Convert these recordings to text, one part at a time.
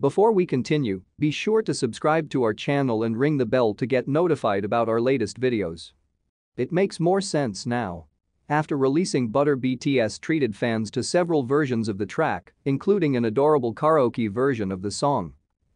Before we continue, be sure to subscribe to our channel and ring the bell to get notified about our latest videos. It makes more sense now. After releasing Butter BTS treated fans to several versions of the track, including an adorable karaoke version of the song.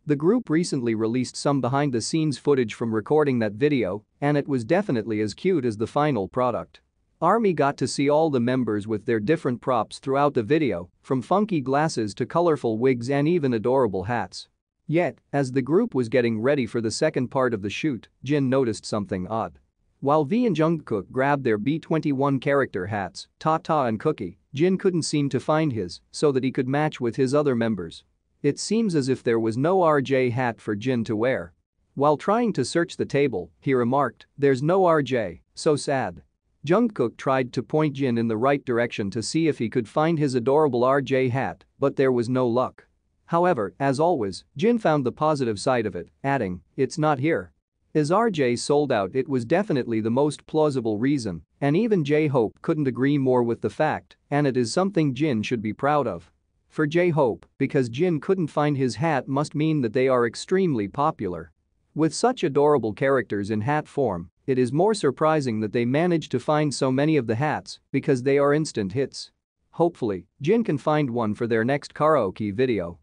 The group recently released some behind-the-scenes footage from recording that video, and it was definitely as cute as the final product. Army got to see all the members with their different props throughout the video, from funky glasses to colorful wigs and even adorable hats. Yet, as the group was getting ready for the second part of the shoot, Jin noticed something odd. While V and Jungkook grabbed their B21 character hats, Tata and Cookie, Jin couldn't seem to find his so that he could match with his other members. It seems as if there was no RJ hat for Jin to wear. While trying to search the table, he remarked, there's no RJ, so sad. Jungkook tried to point Jin in the right direction to see if he could find his adorable RJ hat, but there was no luck. However, as always, Jin found the positive side of it, adding, it's not here. As RJ sold out it was definitely the most plausible reason, and even J-Hope couldn't agree more with the fact, and it is something Jin should be proud of. For J-Hope, because Jin couldn't find his hat must mean that they are extremely popular with such adorable characters in hat form, it is more surprising that they managed to find so many of the hats because they are instant hits. Hopefully, Jin can find one for their next karaoke video.